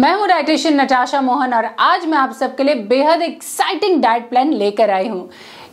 मैं हूं डायटिशियन नटाशा मोहन और आज मैं आप सबके लिए बेहद एक्साइटिंग डाइट प्लान लेकर आई हूं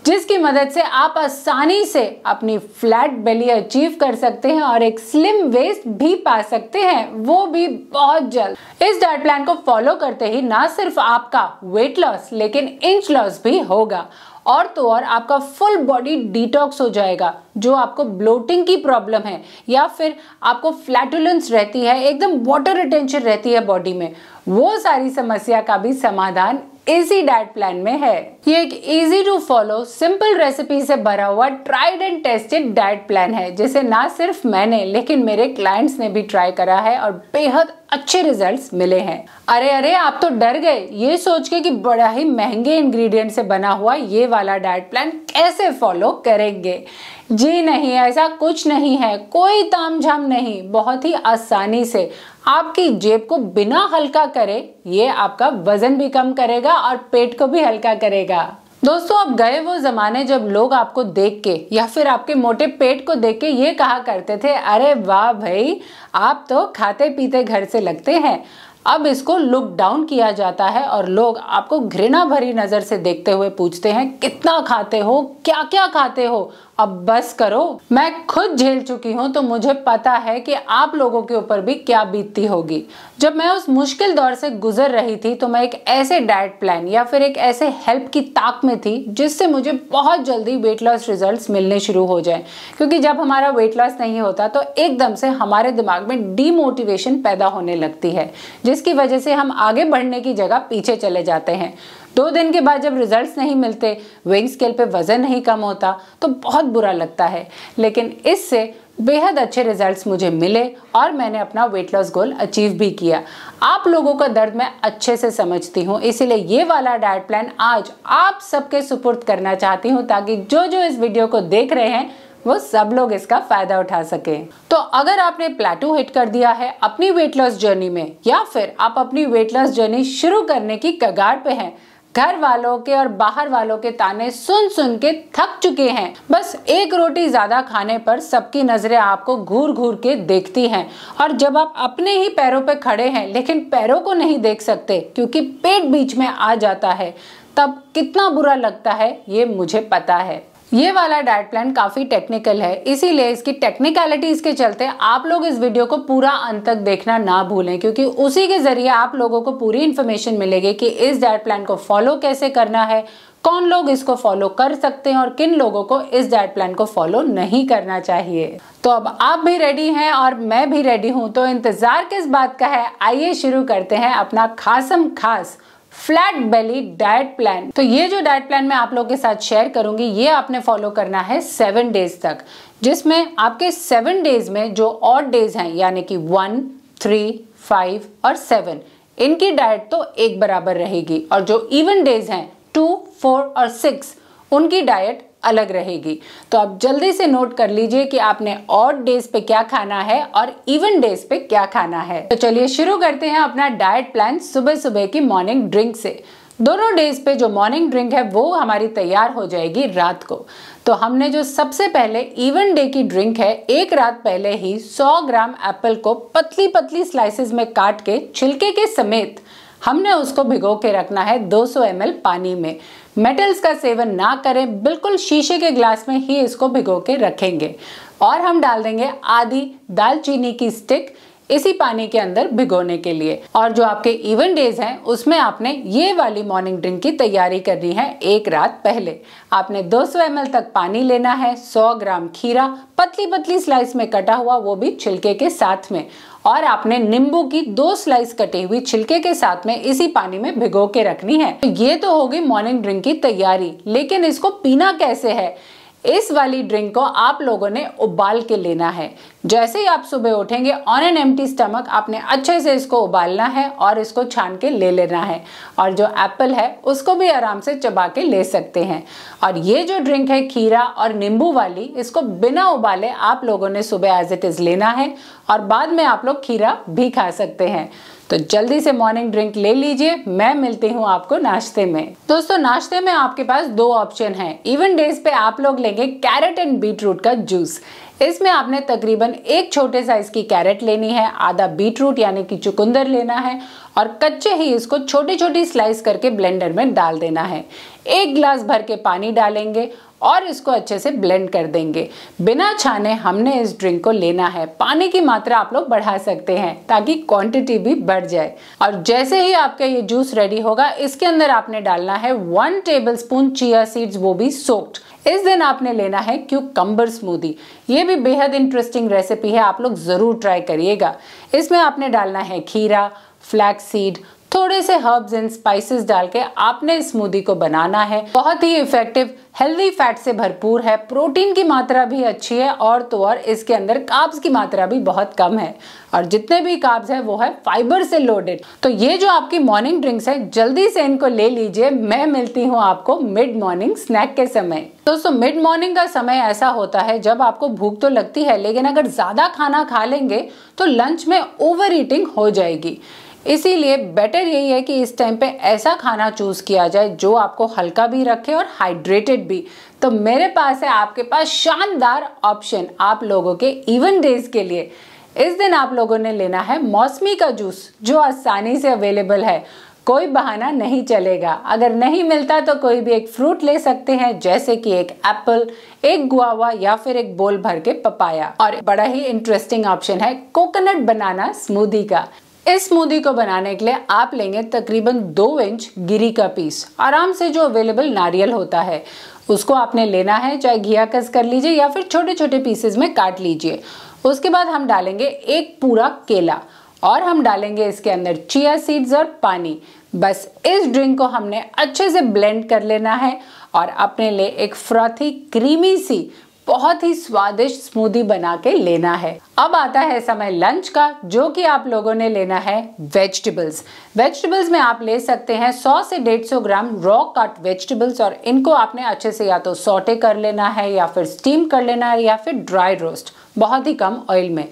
जिसकी मदद से आप आसानी से अपनी फ्लैट बेली अचीव कर सकते हैं और एक स्लिम वेस्ट भी पा सकते हैं वो भी बहुत जल्द इस डाइट प्लान को फॉलो करते ही ना सिर्फ आपका वेट लॉस लेकिन इंच लॉस भी होगा और तो और आपका फुल बॉडी डिटॉक्स हो जाएगा जो आपको ब्लोटिंग की प्रॉब्लम है या फिर आपको फ्लैटुलेंस रहती है एकदम वाटर रिटेंशन रहती है बॉडी में वो सारी समस्या का भी समाधान इजी डाइट प्लान में है ये एक easy to follow simple recipe से भरा हुआ tried and tested diet plan है जिसे ना सिर्फ मैंने लेकिन मेरे क्लाइंट्स ने भी ट्राई करा है और बेहद अच्छे रिजल्ट्स मिले हैं अरे अरे आप तो डर गए ये सोच के कि बड़ा ही महंगे इंग्रेडिएंट से बना हुआ ये वाला डाइट प्लान कैसे फॉलो करेंगे जी नहीं ऐसा कुछ नहीं है कोई तामझाम नहीं बहुत ही आसानी से आपकी जेब को बिना हल्का करे ये आपका वजन भी कम करेगा और पेट को भी हल्का करेगा दोस्तों अब गए वो जमाने जब लोग आपको देख के या फिर आपके मोटे पेट को देख के ये कहा करते थे अरे वाह भाई आप तो खाते पीते घर से लगते हैं अब इसको लुक डाउन किया जाता है और लोग आपको घृणा भरी नज़र से देखते हुए पूछते हैं कितना खाते हो क्या क्या खाते हो अब बस करो मैं खुद झेल चुकी हूँ तो मुझे पता है कि आप लोगों के ऊपर भी क्या बीतती होगी जब मैं उस मुश्किल दौर से गुजर रही थी तो मैं एक ऐसे डाइट प्लान या फिर एक ऐसे हेल्प की ताक में थी जिससे मुझे बहुत जल्दी वेट लॉस रिजल्ट्स मिलने शुरू हो जाए क्योंकि जब हमारा वेट लॉस नहीं होता तो एकदम से हमारे दिमाग में डीमोटिवेशन पैदा होने लगती है जिसकी वजह से हम आगे बढ़ने की जगह पीछे चले जाते हैं दो दिन के बाद जब रिजल्ट्स नहीं मिलते वेइंग स्केल पे वज़न नहीं कम होता तो बहुत बुरा लगता है लेकिन इससे बेहद अच्छे रिजल्ट्स मुझे मिले और मैंने अपना वेट लॉस गोल अचीव भी किया आप लोगों का दर्द मैं अच्छे से समझती हूँ इसीलिए ये वाला डाइट प्लान आज आप सबके सुपुर्द करना चाहती हूँ ताकि जो जो इस वीडियो को देख रहे हैं वो सब लोग इसका फायदा उठा सके तो अगर आपने प्लेटू हिट कर दिया है अपनी वेट लॉस जर्नी में या फिर आप अपनी वेट लॉस जर्नी शुरू करने की कगार पे हैं घर वालों के और बाहर वालों के ताने सुन सुन के थक चुके हैं बस एक रोटी ज्यादा खाने पर सबकी नजरें आपको घूर घूर के देखती हैं और जब आप अपने ही पैरों पर पे खड़े हैं लेकिन पैरों को नहीं देख सकते क्योंकि पेट बीच में आ जाता है तब कितना बुरा लगता है ये मुझे पता है ये वाला डाइट प्लान काफ़ी टेक्निकल है इसीलिए इसकी टेक्निकलिटीज़ के चलते आप लोग इस वीडियो को पूरा अंत तक देखना ना भूलें क्योंकि उसी के ज़रिए आप लोगों को पूरी इन्फॉर्मेशन मिलेगी कि इस डाइट प्लान को फॉलो कैसे करना है कौन लोग इसको फॉलो कर सकते हैं और किन लोगों को इस डाइट प्लान को फॉलो नहीं करना चाहिए तो अब आप भी रेडी हैं और मैं भी रेडी हूँ तो इंतज़ार किस बात का है आइए शुरू करते हैं अपना खासम खास फ्लैट बेली डाइट प्लान तो ये जो डाइट प्लान मैं आप लोगों के साथ शेयर करूंगी ये आपने फॉलो करना है सेवन डेज तक जिसमें आपके सेवन डेज में जो ऑड डेज हैं यानी कि वन थ्री फाइव और सेवन इनकी डाइट तो एक बराबर रहेगी और जो इवन डेज हैं टू फोर और सिक्स उनकी डाइट अलग रहेगी तो आप जल्दी से नोट कर लीजिए कि आपने ऑड डेज पे क्या खाना है और इवन डेज पे क्या खाना है तो चलिए शुरू करते हैं अपना डाइट प्लान सुबह सुबह की मॉर्निंग ड्रिंक से दोनों डेज पे जो मॉर्निंग ड्रिंक है वो हमारी तैयार हो जाएगी रात को तो हमने जो सबसे पहले इवन डे की ड्रिंक है एक रात पहले ही 100 ग्राम एप्पल को पतली पतली स्लाइसेस में काट के छिलके के समेत हमने उसको भिगो के रखना है 200 सौ पानी में मेटल्स का सेवन ना करें बिल्कुल शीशे के ग्लास में ही इसको भिगो के रखेंगे और हम डाल देंगे आधी दालचीनी की स्टिक इसी पानी के अंदर भिगोने के लिए और जो आपके इवन डेज हैं उसमें आपने ये वाली मॉर्निंग ड्रिंक की तैयारी करनी है एक रात पहले आपने 200 सौ एम तक पानी लेना है 100 ग्राम खीरा पतली पतली स्लाइस में कटा हुआ वो भी छिलके के साथ में और आपने नींबू की दो स्लाइस कटे हुई छिलके के साथ में इसी पानी में भिगो के रखनी है तो ये तो होगी मॉर्निंग ड्रिंक की तैयारी लेकिन इसको पीना कैसे है इस वाली ड्रिंक को आप लोगों ने उबाल के लेना है जैसे ही आप सुबह उठेंगे ऑन एन एम्प्टी स्टमक आपने अच्छे से इसको उबालना है और इसको छान के ले लेना है और जो एप्पल है उसको भी आराम से चबा के ले सकते हैं और ये जो ड्रिंक है खीरा और नींबू वाली इसको बिना उबाले आप लोगों ने सुबह एज इट इज़ लेना है और बाद में आप लोग खीरा भी खा सकते हैं तो जल्दी से मॉर्निंग ड्रिंक ले लीजिए मैं मिलती हूँ आपको नाश्ते में दोस्तों नाश्ते में आपके पास दो ऑप्शन है इवन डेज पे आप लोग लेंगे कैरेट एंड बीटरूट का जूस इसमें आपने तकरीबन एक छोटे साइज की कैरेट लेनी है आधा बीटरूट यानी कि चुकंदर लेना है और कच्चे ही इसको छोटी छोटी स्लाइस करके ब्लेंडर में डाल देना है एक ग्लास भर के पानी डालेंगे और इसको अच्छे से ब्लेंड कर देंगे बिना छाने हमने इस ड्रिंक को लेना है पानी की मात्रा आप लोग बढ़ा सकते हैं ताकि क्वांटिटी भी बढ़ जाए और जैसे ही आपका ये जूस रेडी होगा इसके अंदर आपने डालना है one tablespoon chia seeds वो भी सोक्ड इस दिन आपने लेना है कम्बर स्मूदी ये भी बेहद इंटरेस्टिंग रेसिपी है आप लोग ज़रूर ट्राई करिएगा इसमें आपने डालना है खीरा फ्लैक्स सीड थोड़े से हर्ब्स एंड स्पाइसेस डाल के आपने स्मूदी को बनाना है बहुत ही इफेक्टिव हेल्दी फैट से भरपूर है प्रोटीन की मात्रा भी अच्छी है और तो और इसके अंदर काब्स की मात्रा भी बहुत कम है और जितने भी काब्स है वो है फाइबर से लोडेड तो ये जो आपकी मॉर्निंग ड्रिंक्स है जल्दी से इनको ले लीजिए मैं मिलती हूँ आपको मिड मॉर्निंग स्नैक के समय दोस्तों मिड मॉर्निंग का समय ऐसा होता है जब आपको भूख तो लगती है लेकिन अगर ज़्यादा खाना खा लेंगे तो लंच में ओवर ईटिंग हो जाएगी इसीलिए बेटर यही है कि इस टाइम पे ऐसा खाना चूज़ किया जाए जो आपको हल्का भी रखे और हाइड्रेटेड भी तो मेरे पास है आपके पास शानदार ऑप्शन आप लोगों के इवन डेज के लिए इस दिन आप लोगों ने लेना है मौसमी का जूस जो आसानी से अवेलेबल है कोई बहाना नहीं चलेगा अगर नहीं मिलता तो कोई भी एक फ्रूट ले सकते हैं जैसे कि एक एप्पल एक गुआवा या फिर एक बोल भर के पपाया और बड़ा ही इंटरेस्टिंग ऑप्शन है कोकोनट बनाना स्मूदी का इस स्मूदी को बनाने के लिए आप लेंगे तकरीबन दो इंच गिरी का पीस आराम से जो अवेलेबल नारियल होता है उसको आपने लेना है चाहे घिया कस कर लीजिए या फिर छोटे छोटे पीसेस में काट लीजिए उसके बाद हम डालेंगे एक पूरा केला और हम डालेंगे इसके अंदर चिया सीड्स और पानी बस इस ड्रिंक को हमने अच्छे से ब्लेंड कर लेना है और अपने लिए एक फ्रॉथी क्रीमी सी बहुत ही स्वादिष्ट स्मूदी बना के लेना है अब आता है समय लंच का जो कि आप लोगों ने लेना है वेजिटेबल्स वेजिटेबल्स में आप ले सकते हैं 100 से 150 ग्राम रॉ कट वेजिटेबल्स और इनको आपने अच्छे से या तो सोटे कर लेना है या फिर स्टीम कर लेना है या फिर ड्राई रोस्ट बहुत ही कम ऑयल में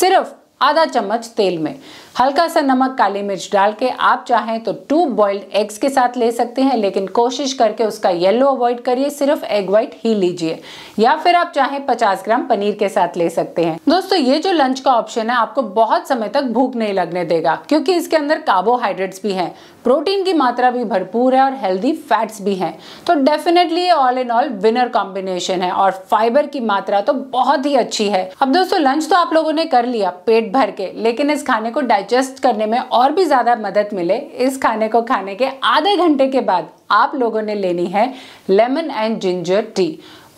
सिर्फ आधा चम्मच तेल में हल्का सा नमक काली मिर्च डाल के आप चाहें तो टू बॉइल्ड एग्स के साथ ले सकते हैं लेकिन कोशिश करके उसका येलो अवॉइड करिए सिर्फ एग वाइट ही लीजिए या फिर आप चाहें 50 ग्राम पनीर के साथ ले सकते हैं दोस्तों ये जो लंच का ऑप्शन है आपको बहुत समय तक भूख नहीं लगने देगा क्योंकि इसके अंदर कार्बोहाइड्रेट्स भी है प्रोटीन की मात्रा भी भरपूर है और हेल्दी फैट्स भी हैं तो डेफिनेटली ये all in all winner combination है और फाइबर की मात्रा तो बहुत ही अच्छी है अब दोस्तों लंच तो आप लोगों ने कर लिया पेट भर के लेकिन इस खाने को डाइजेस्ट डाइजेस्ट करने में और भी ज़्यादा मदद मिले इस खाने को खाने के आधे घंटे के बाद आप लोगों ने लेनी है लेमन एंड जिंजर टी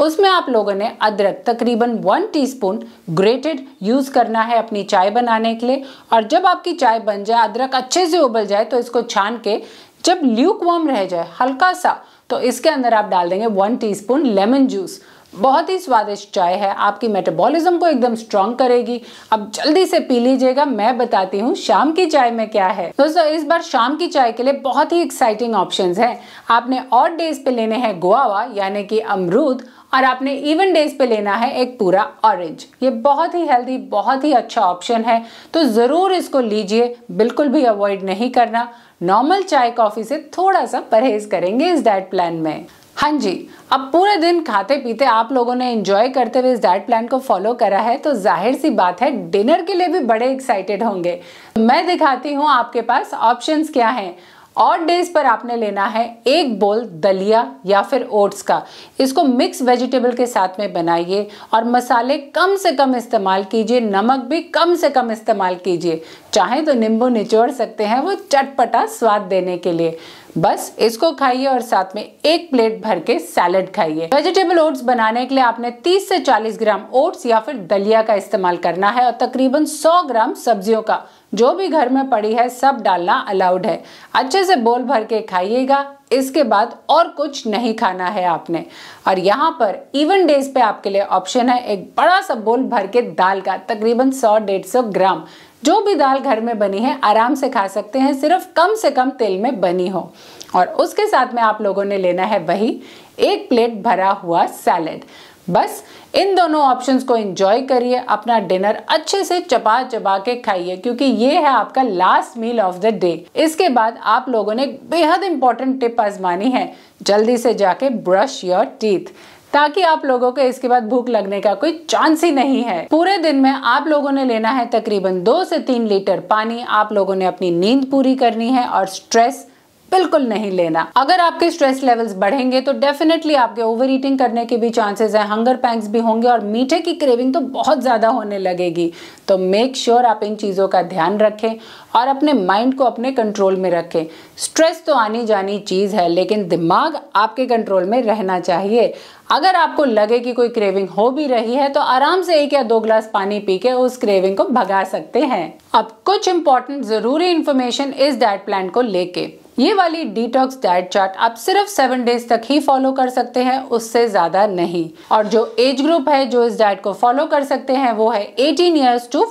उसमें आप लोगों ने अदरक तकरीबन वन टीस्पून ग्रेटेड यूज़ करना है अपनी चाय बनाने के लिए और जब आपकी चाय बन जाए अदरक अच्छे से उबल जाए तो इसको छान के जब ल्यूक वॉर्म रह जाए हल्का सा तो इसके अंदर आप डाल देंगे वन टीस्पून लेमन जूस बहुत ही स्वादिष्ट चाय है आपकी मेटाबॉलिज्म को एकदम स्ट्रांग करेगी अब जल्दी से पी लीजिएगा मैं बताती हूँ शाम की चाय में क्या है दोस्तों इस बार शाम की चाय के लिए बहुत ही एक्साइटिंग ऑप्शन है आपने और डेज पे लेने हैं गोवा यानी कि अमरूद और आपने इवन डेज पे लेना है एक पूरा ऑरेंज ये बहुत ही हेल्दी बहुत ही अच्छा ऑप्शन है तो ज़रूर इसको लीजिए बिल्कुल भी अवॉइड नहीं करना नॉर्मल चाय कॉफ़ी से थोड़ा सा परहेज करेंगे इस डाइट प्लान में हाँ जी अब पूरे दिन खाते पीते आप लोगों ने एंजॉय करते हुए इस डाइट प्लान को फॉलो करा है तो जाहिर सी बात है डिनर के लिए भी बड़े एक्साइटेड होंगे मैं दिखाती हूँ आपके पास ऑप्शंस क्या हैं ऑड डेज पर आपने लेना है एक बोल दलिया या फिर ओट्स का इसको मिक्स वेजिटेबल के साथ में बनाइए और मसाले कम से कम इस्तेमाल कीजिए नमक भी कम से कम इस्तेमाल कीजिए चाहे तो नींबू निचोड़ सकते हैं वो चटपटा स्वाद देने के लिए बस इसको खाइए और साथ में एक प्लेट भर के सैलड खाइए वेजिटेबल ओट्स बनाने के लिए आपने 30 से 40 ग्राम ओट्स या फिर दलिया का इस्तेमाल करना है और तकरीबन 100 ग्राम सब्जियों का जो भी घर में पड़ी है सब डालना अलाउड है अच्छे से बोल भर के खाइएगा इसके बाद और कुछ नहीं खाना है आपने और यहाँ पर इवन डेज पे आपके लिए ऑप्शन है एक बड़ा सा बोल भर के दाल का तकरीबन 100 सौ ग्राम जो भी दाल घर में बनी है आराम से खा सकते हैं सिर्फ कम से कम तेल में बनी हो और उसके साथ में आप लोगों ने लेना है वही एक प्लेट भरा हुआ सैलेड बस इन दोनों ऑप्शंस को एंजॉय करिए अपना डिनर अच्छे से चपा चबा के खाइए क्योंकि ये है आपका last meal of the day इसके बाद आप लोगों ने बेहद इंपॉर्टेंट टिप आजमानी है जल्दी से जाके ब्रश योर टीथ ताकि आप लोगों को इसके बाद भूख लगने का कोई चांस ही नहीं है पूरे दिन में आप लोगों ने लेना है तकरीबन दो से तीन लीटर पानी आप लोगों ने अपनी नींद पूरी करनी है और स्ट्रेस बिल्कुल नहीं लेना अगर आपके स्ट्रेस लेवल्स बढ़ेंगे तो डेफिनेटली आपके ओवर ईटिंग करने के भी चांसेस हैं हंगर पैंक्स भी होंगे और मीठे की क्रेविंग तो बहुत ज़्यादा होने लगेगी तो मेक श्योर sure आप इन चीज़ों का ध्यान रखें और अपने माइंड को अपने कंट्रोल में रखें स्ट्रेस तो आनी जानी चीज़ है लेकिन दिमाग आपके कंट्रोल में रहना चाहिए अगर आपको लगे कि कोई क्रेविंग हो भी रही है तो आराम से एक या दो ग्लास पानी पी के उस क्रेविंग को भगा सकते हैं अब कुछ इंपॉर्टेंट ज़रूरी इन्फॉर्मेशन इस डाइट प्लान को लेके ये वाली डिटॉक्स डाइट चार्ट आप सिर्फ सेवन डेज तक ही फॉलो कर सकते हैं उससे ज़्यादा नहीं और जो एज ग्रुप है जो इस डाइट को फॉलो कर सकते हैं वो है eighteen years to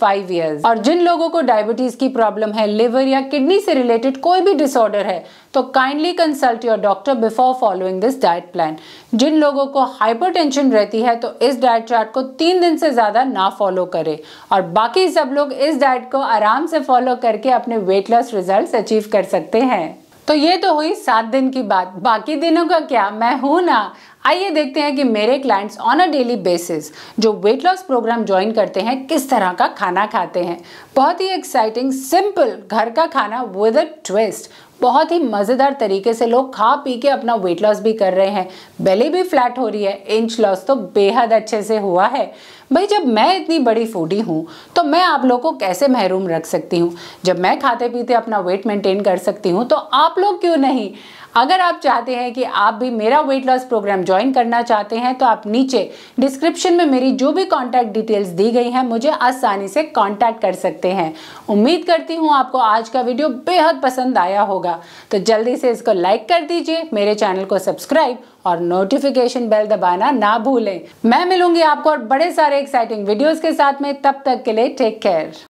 five years और जिन लोगों को डायबिटीज की प्रॉब्लम है लिवर या किडनी से रिलेटेड कोई भी डिसऑर्डर है तो kindly consult your doctor before following this diet plan जिन लोगों को हाइपरटेंशन रहती है तो इस डाइट चार्ट को तीन दिन से ज़्यादा ना फॉलो करें और बाकी सब लोग इस डाइट को आराम से फॉलो करके अपने वेट लॉस रिजल्ट अचीव कर सकते हैं तो ये तो हुई सात दिन की बात बाकी दिनों का क्या मैं हूं ना आइए देखते हैं कि मेरे clients on a daily basis जो वेट लॉस प्रोग्राम ज्वाइन करते हैं किस तरह का खाना खाते हैं बहुत ही एक्साइटिंग सिंपल घर का खाना विद अ ट्विस्ट बहुत ही मज़ेदार तरीके से लोग खा पी के अपना वेट लॉस भी कर रहे हैं बेली भी फ्लैट हो रही है इंच लॉस तो बेहद अच्छे से हुआ है भाई जब मैं इतनी बड़ी फूडी हूँ तो मैं आप लोग को कैसे महरूम रख सकती हूँ जब मैं खाते पीते अपना वेट मेंटेन कर सकती हूँ तो आप लोग क्यों नहीं अगर आप चाहते हैं कि आप भी मेरा वेट लॉस प्रोग्राम ज्वाइन करना चाहते हैं तो आप नीचे डिस्क्रिप्शन में मेरी जो भी कॉन्टैक्ट डिटेल्स दी गई हैं मुझे आसानी से कॉन्टैक्ट कर सकते हैं उम्मीद करती हूँ आपको आज का वीडियो बेहद पसंद आया होगा होगा तो जल्दी से इसको लाइक कर दीजिए मेरे चैनल को सब्सक्राइब और नोटिफिकेशन बेल दबाना ना भूलें मैं मिलूंगी आपको और बड़े सारे एक्साइटिंग वीडियोस के साथ में तब तक के लिए टेक केयर